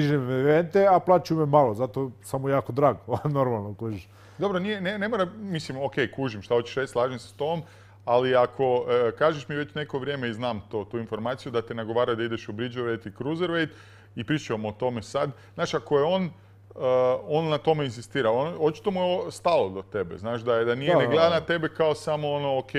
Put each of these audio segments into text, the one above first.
dižem a plaću me malo, zato samo jako drago, ono normalno kužiš. Dobro, nije, ne, mora, mislim, ok, kužim šta hoćeš reći, slažem se s tom, ali ako e, kažeš mi već neko vrijeme i znam to, tu informaciju da te nagovara da ideš u bridgeovate i cruiserweight i pričamo o tome sad, znaš, ako je on e, on na tome insistira. očito mu je stalo do tebe, znaš, da, je, da nije da, ne na tebe kao samo ono ok,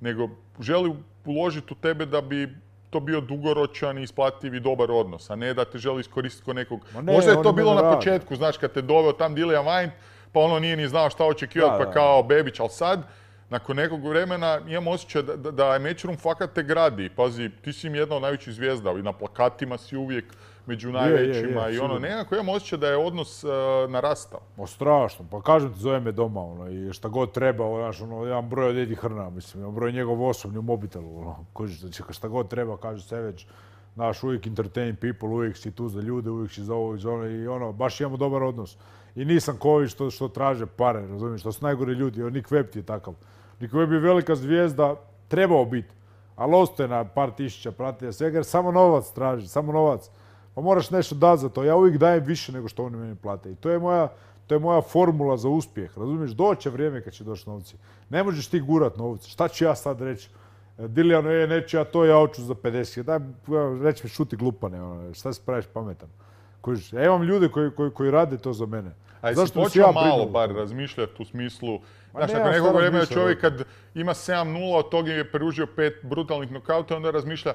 nego želi uložiti u tebe da bi to bio dugoročan, isplativ i dobar odnos, a ne da te želi iskoristiti kod nekog. Možda je to bilo na početku, znaš, kad te doveo tam Dillian Vajnt, pa ono nije ni znao šta očekivati, pa kao Bebić, ali sad, nakon nekog vremena imam osjećaj da, je Matchroom fakat te gradi. Pazi, ti si im jedna od najvećih zvijezda i na plakatima si uvijek među najvećima i ono, nekako imam osjećaj da je odnos e, narastao. O strašno, pa kažem ti, zove me doma ono, i šta god treba, ono, znaš, ono, imam broj od Edi Hrna, mislim, imam broj njegov osobni u mobitelu, ono, kožiš, znači, šta god treba, kaže se već, znaš, uvijek entertain people, uvijek si tu za ljude, uvijek si za ovo i za ono, i ono, baš imamo dobar odnos. I nisam kovi što, što traže pare, razumiješ, što su najgori ljudi, jer ono, Nick je takav. Nick bi velika zvijezda, trebao biti, ali ostaje na par tisuća prati svega jer samo novac traži, samo novac pa moraš nešto dati za to. Ja uvijek dajem više nego što oni meni plate. I to je moja, formula za uspjeh. Razumiješ, doće vrijeme kad će doći novci. Ne možeš ti gurat novce. Šta ću ja sad reći? E, Dilijano je, neću ja to, ja hoću za 50. Daj, reći šuti glupane, ono, šta se praviš pametan. ja imam ljude koji, koji, rade to za mene. A jesi Zašto počeo malo bar razmišljati u smislu, Ma znaš, nekog vremena čovjek kad ima 7-0, od toga je peružio pet brutalnih nokauta, onda razmišlja,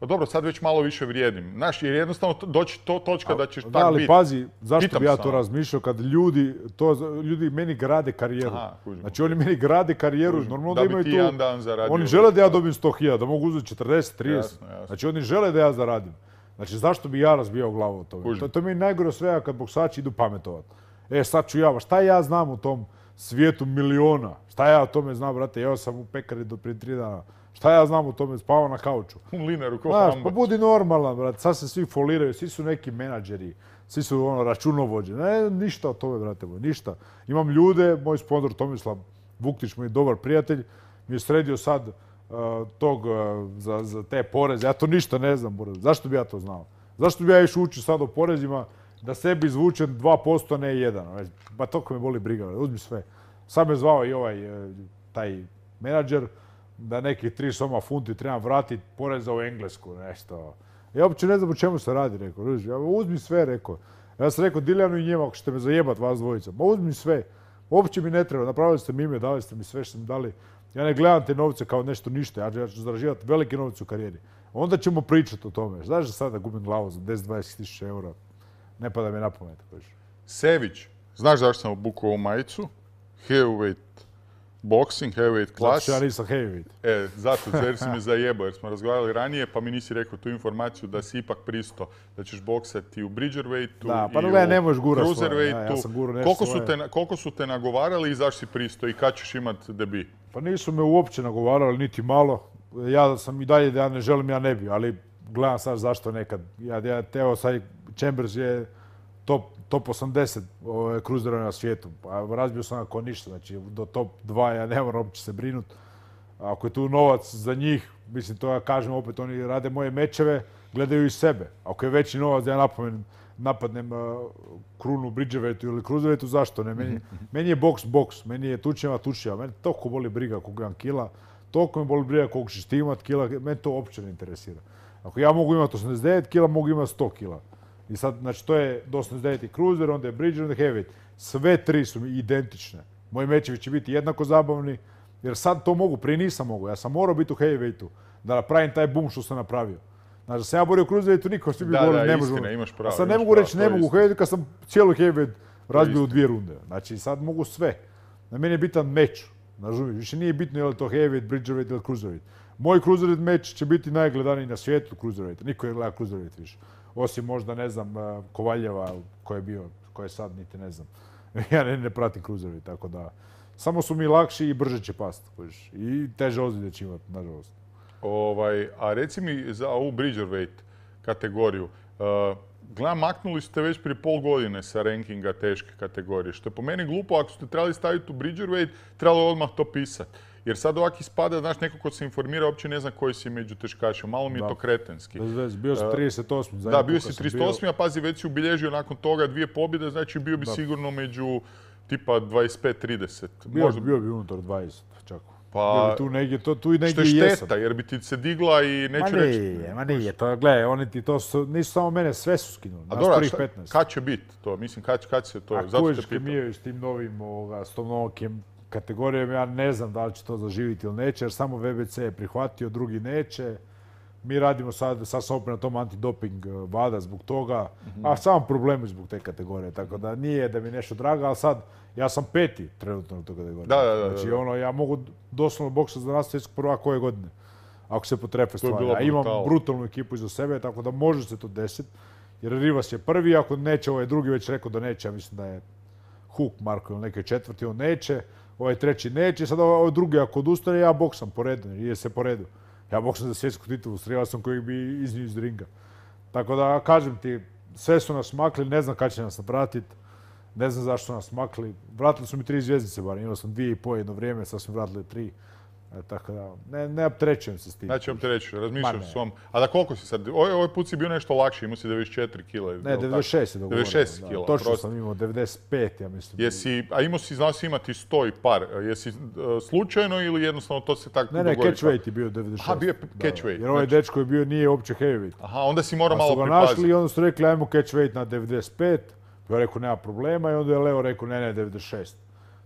pa dobro, sad već malo više vrijedim. Znaš, jer jednostavno doći to točka da ćeš tako biti. ali pazi, zašto bi ja to ono. razmišljao kad ljudi, to, ljudi meni grade karijeru. znači oni meni grade karijeru, normalno da, imaju tu... Dan oni žele da ja dobijem 100.000, da mogu uzeti 40, 30. Jasno, Znači oni žele da ja zaradim. Znači zašto bi ja razbijao glavu o tome? To, to mi je najgore svega kad boksači idu pametovat. E sad ću ja, šta ja znam u tom svijetu miliona? Šta ja o tome znam, brate? Evo sam u pekari do prije tri dana. Šta ja znam o tome, spava na kauču. U lineru, ko pa budi normalan, brate. Sad se svi foliraju, svi su neki menadžeri, svi su ono računovođe. Ne, ništa o tome, brate moj, ništa. Imam ljude, moj sponsor Tomislav Vuktić, moj dobar prijatelj, mi je sredio sad uh, tog uh, za, za te poreze. Ja to ništa ne znam, Zašto bi ja to znao? Zašto bi ja išao učio sad o porezima da sebi izvučem 2%, ne 1%? Pa toliko me boli briga, uzmi sve. Sam me zvao i ovaj uh, taj menadžer, da neki tri soma funti trebam vratiti poreza u Englesku, nešto. Ja uopće ne znam o čemu se radi, rekao. Ja, uzmi sve, rekao. Ja sam rekao, Diljanu i njemu, ako ćete me zajebat vas dvojica, pa uzmi sve. Uopće mi ne treba, napravili ste mi ime, dali ste mi sve što ste mi dali. Ja ne gledam te novce kao nešto ništa, ja ću zaraživati velike novce u karijeri. Onda ćemo pričati o tome. Znaš da sada gubim glavu za 10-20 tisuća eura? Ne pada mi na pamet. Sević, znaš zašto sam obukao ovu majicu? Heavyweight boxing, heavyweight klas. Zato ja nisam heavyweight. E, zato, jer si zajebao, jer smo razgovarali ranije, pa mi nisi rekao tu informaciju da si ipak pristo, da ćeš boksati u bridgerweightu da, pa i ne, možeš gura koliko, su te, koliko su te nagovarali i zašto si pristo i kad ćeš imat debi? Pa nisu me uopće nagovarali, niti malo. Ja sam i dalje da ja ne želim, ja ne bi, ali gledam sad zašto nekad. Ja, evo sad Chambers je top top 80 ovaj, kruzera na svijetu. Pa razbio sam ako ništa, znači do top 2 ja ne moram uopće se brinuti. Ako je tu novac za njih, mislim to ja kažem opet, oni rade moje mečeve, gledaju i sebe. Ako je veći novac da ja napomenem, napadnem eh, krunu krunu Bridgevetu ili Kruzevetu, zašto ne? Meni, mhm. meni je boks boks, meni je tučnjava tučnjava. Meni toliko boli briga koliko imam kila, toliko me boli briga koliko ćeš ti imat kila, meni to uopće ne interesira. Ako ja mogu imati 89 kila, mogu imati 100 kila. I sad, znači, to je dosta izdajeti Cruiser, onda je Bridger, onda je Heavy. Sve tri su identične. Moji mečevi će biti jednako zabavni, jer sad to mogu, prije nisam mogu. Ja sam morao biti u heavyweightu da napravim taj bum što sam napravio. Znači, da sam ja borio u to niko svi bi ne mogu. Ono. imaš pravo. sad ne mogu reći ne mogu u heavyweightu kad sam cijelu heavyweight razbio u dvije runde. Znači, sad mogu sve. Na meni je bitan meč. Znači, više nije bitno je li to heavyweight, bridgerweight ili cruiserweight. Moj cruiserweight meč će biti najgledaniji na svijetu cruiserweight. Niko je gleda cruiserweight više. Osim možda, ne znam, e, Kovaljeva koji je bio, koji je sad, niti ne znam. Ja ne, pratim kruzeri, tako da... Samo su mi lakši i brže će pasti. I teže ozljede će imati, nažalost. Ovaj, a reci mi za ovu Bridgerweight kategoriju. E, gledam, maknuli ste već prije pol godine sa rankinga teške kategorije, što je po meni glupo. Ako ste trebali staviti u Bridgerweight, trebalo je odmah to pisati. Jer sad ovak ispada, znaš, neko ko se informira uopće ne zna koji si među teškašima. Malo mi je to kretenski. Da, Bez bio si 38. E, da, bio si 38, a pazi, već si ubilježio nakon toga dvije pobjede, znači bio bi sigurno među tipa 25-30. Bio, Možda... bio bi unutar 20 čak. Pa, tu negdje, to, tu i negdje što je šteta, jer bi ti se digla i neću ma nije, reći... Ma nije, to, gledaj, oni ti to su, nisu samo mene, sve su skinuli, nas prvih 15. Kad će biti to? Mislim, kad, kad se to... A kuješ Kemijević s tim novim, ovoga, s tom kategorijom. Ja ne znam da li će to zaživiti ili neće, jer samo VBC je prihvatio, drugi neće. Mi radimo sad, sad sam opet na tom antidoping eh, vada zbog toga, mhm. a sam problemu zbog te kategorije, tako da nije da mi nešto drago, ali sad ja sam peti trenutno u toj kategoriji. Da, da, da, znači ono, ja mogu doslovno boksati za nas prva koje godine, ako se potrefe stvari. Ja imam brutalnu ekipu iza sebe, tako da može se to desiti. Jer Rivas je prvi, ako neće ovaj drugi već rekao da neće, ja mislim da je Huk Marko ili neke četvrti, on neće ovaj treći neće, sad ovaj, ovaj, drugi ako odustane, ja boksam po redu, jer se po redu. Ja boksam za svjetsku titulu, strijela sam kojeg bi iznio iz ringa. Tako da, kažem ti, sve su nas makli, ne znam kada će nas vratiti, Ne znam zašto nas makli. Vratili su mi tri zvjezdice bar, imao sam dvije i po jedno vrijeme, sad su mi vratili tri. E, tako da, ne, ne se s tim. Znači, optrećujem, razmišljam s svom. A da koliko si sad? Ovaj, ovaj put si bio nešto lakši, imao si 94 kila. Ne, 96 je dogovorio. 96 kila, kila, Točno sam imao, 95, ja mislim. Jesi, a imao si, znao si imati 100 i par. E, jesi e, slučajno ili jednostavno to se tako dogovorio? Ne, ne, catch weight je bio 96. A, bio je catchweight. weight. jer ovaj znači... ovaj dečko je bio, nije uopće weight. Aha, onda si morao malo pripaziti. Pa su ga našli i onda su rekli, ajmo catch weight na 95. Pa ja rekao, nema problema i onda je Leo rekao, ne, ne, 96.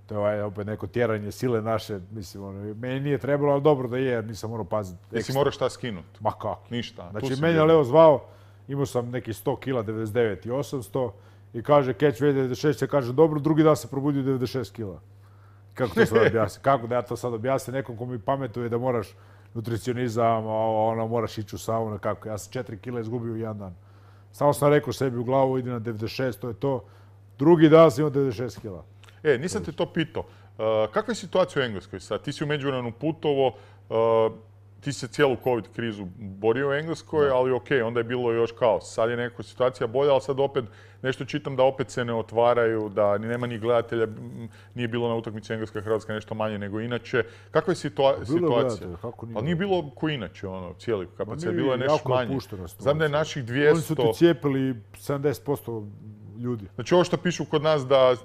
To je opet neko tjeranje sile naše, mislim, ono, meni nije trebalo, ali dobro da je, jer nisam morao paziti. Jesi morao šta skinuti? Ma kako? Ništa. Znači, meni je Leo zvao, imao sam neki 100 kila, 99 i 800, i kaže catch već 96, ja kaže dobro, drugi dan se probudio 96 kila. Kako to sad objasni? Kako da ja to sad objasni? nekom ko mi pametuje da moraš nutricionizam, ono, moraš ići u saunu, kako? Ja sam 4 kila izgubio u jedan dan. Samo sam rekao sebi u glavu, idi na 96, to je to. Drugi dan sam imao 96 kila. E, nisam te to pitao. E, kakva je situacija u Engleskoj sad? Ti si u međuvremenu putovo, e, ti se cijelu COVID krizu borio u Engleskoj, ali ok, onda je bilo još kaos. Sad je neka situacija bolja, ali sad opet nešto čitam da opet se ne otvaraju, da nema ni gledatelja, nije bilo na utakmici Engleska Hrvatska nešto manje nego inače. Kakva je situacija? ali nije bilo ko inače, ono, cijeli kapacitet, bilo je nešto manje. Znam je naših 200... Oni su ti cijepili 70% ljudi. Znači ovo što pišu kod nas da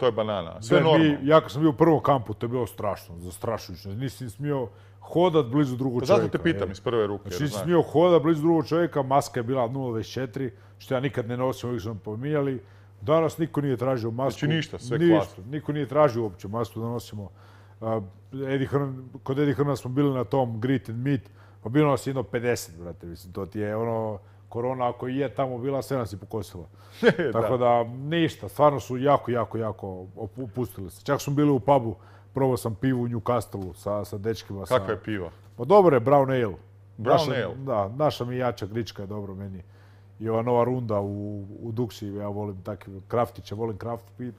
to je banana, sve normalno. ja kad sam bio u prvom kampu, to je bilo strašno, zastrašujuće. Nisi smio hodat blizu drugog čovjeka. Pa zato te pitam iz prve ruke. Znači, nisi smio hodat blizu drugog čovjeka, maska je bila 0,24, što ja nikad ne nosim, uvijek smo pominjali. Danas niko nije tražio masku. Znači ništa, sve ništa. Niko nije tražio uopće masku da nosimo. kod Eddie Hrna smo bili na tom Grit and Meat, pa bilo nas jedno 50, brate, mislim, to ti je ono korona, ako i je tamo bila, sve nas je pokosila. Tako da ništa, stvarno su jako, jako, jako opustili se. Čak smo bili u pubu, probao sam pivu u newcastle sa, sa dečkima. Kakva je piva? Pa dobro je, brown ale. Brown ale? Da, naša mi jača grička je dobro meni. I ova nova runda u, u Duksi, ja volim takve kraftiće, volim kraft pit.